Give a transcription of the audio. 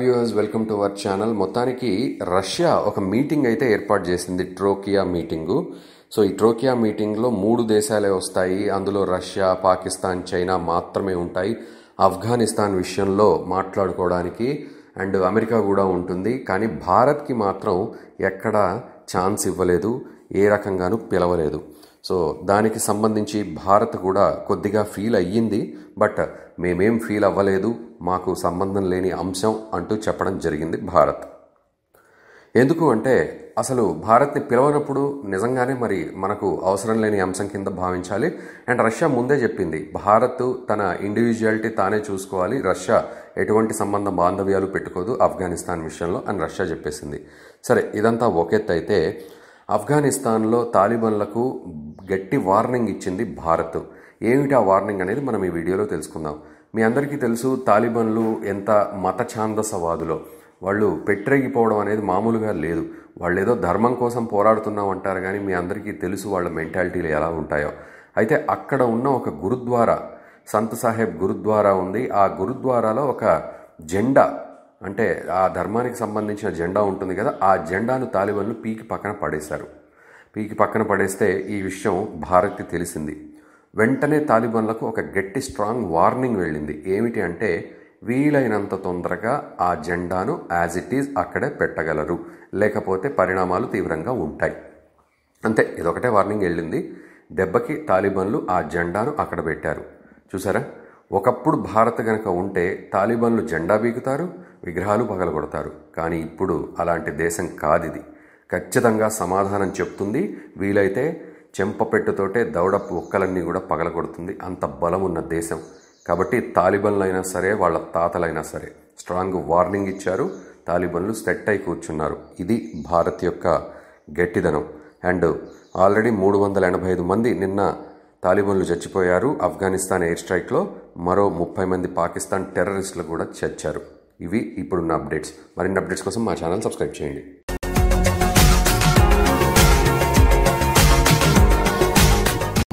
viewers welcome to our channel మొత్తానికి Russia ఒక meeting అయితే ఏర్పాటు చేసింది ట్రోకియా మీటింగు సో ఈ ట్రోకియా మీటింగ్లో మూడు దేశాలే వస్తాయి అందులో రష్యా పాకిస్తాన్ చైనా మాత్రమే ఉంటాయి ఆఫ్ఘనిస్తాన్ విషయంలో మాట్లాడుకోవడానికి అండ్ అమెరికా కూడా ఉంటుంది కానీ భారత్కి మాత్రం ఎక్కడా ఛాన్స్ ఇవ్వలేదు ఏ రకంగానూ పిలవలేదు సో దానికి సంబంధించి భారత్ కూడా కొద్దిగా ఫీల్ అయ్యింది బట్ మేమేం ఫీల్ అవ్వలేదు మాకు సంబంధం లేని అంశం అంటూ చెప్పడం జరిగింది భారత్ ఎందుకు అంటే అసలు భారత్ని పిలవనప్పుడు నిజంగానే మరి మనకు అవసరం లేని అంశం కింద భావించాలి అండ్ రష్యా ముందే చెప్పింది భారత్ తన ఇండివిజువాలిటీ తానే చూసుకోవాలి రష్యా ఎటువంటి సంబంధ బాంధవ్యాలు పెట్టుకోదు ఆఫ్ఘనిస్తాన్ విషయంలో అని రష్యా చెప్పేసింది సరే ఇదంతా ఒకెత్తు అయితే ఆఫ్ఘనిస్తాన్లో తాలిబన్లకు గట్టి వార్నింగ్ ఇచ్చింది భారత్ ఏమిటి ఆ వార్నింగ్ అనేది మనం ఈ వీడియోలో తెలుసుకుందాం మీ అందరికీ తెలుసు తాలిబన్లు ఎంత మత ఛాందసవాదులో వాళ్ళు పెట్టిరగిపోవడం అనేది మామూలుగా లేదు వాళ్ళు ఏదో ధర్మం కోసం పోరాడుతున్నాం అంటారు కానీ మీ అందరికీ తెలుసు వాళ్ళ మెంటాలిటీలు ఎలా ఉంటాయో అయితే అక్కడ ఉన్న ఒక గురుద్వారా సంత్ సాహెబ్ గురుద్వారా ఉంది ఆ గురుద్వారాలో ఒక జెండా అంటే ఆ ధర్మానికి సంబంధించిన జెండా ఉంటుంది కదా ఆ జెండాను తాలిబన్లు పీకి పక్కన పడేశారు పీకి పక్కన పడేస్తే ఈ విషయం భారత్కి తెలిసింది వెంటనే తాలిబాన్లకు ఒక గట్టి స్ట్రాంగ్ వార్నింగ్ వెళ్ళింది ఏమిటి అంటే వీలైనంత తొందరగా ఆ జెండాను యాజ్ ఇట్ ఈజ్ అక్కడే పెట్టగలరు లేకపోతే పరిణామాలు తీవ్రంగా ఉంటాయి అంతే ఇదొకటే వార్నింగ్ వెళ్ళింది దెబ్బకి తాలిబాన్లు ఆ జెండాను అక్కడ పెట్టారు చూసారా ఒకప్పుడు భారత్ గనక ఉంటే తాలిబాన్లు జెండా బీగుతారు విగ్రహాలు పగలగొడతారు కానీ ఇప్పుడు అలాంటి దేశం కాదిది ఖచ్చితంగా సమాధానం చెప్తుంది వీలైతే చెంపపెట్టుతోటే దౌడ ఒక్కలన్నీ కూడా పగలగొడుతుంది అంత బలం ఉన్న దేశం కాబట్టి తాలిబన్లు అయినా సరే వాళ్ళ తాతలైనా సరే స్ట్రాంగ్ వార్నింగ్ ఇచ్చారు తాలిబన్లు సెట్ అయి కూర్చున్నారు ఇది భారత్ యొక్క గట్టిదనం అండ్ ఆల్రెడీ మూడు వందల ఎనభై ఐదు మంది నిన్న తాలిబన్లు చచ్చిపోయారు ఆఫ్ఘనిస్తాన్ ఎయిర్ స్ట్రైక్లో మరో ముప్పై మంది పాకిస్తాన్ టెర్రరిస్టులు కూడా చచ్చారు ఇవి ఇప్పుడున్న అప్డేట్స్ మరిన్ని అప్డేట్స్ కోసం మా ఛానల్ సబ్స్క్రైబ్ చేయండి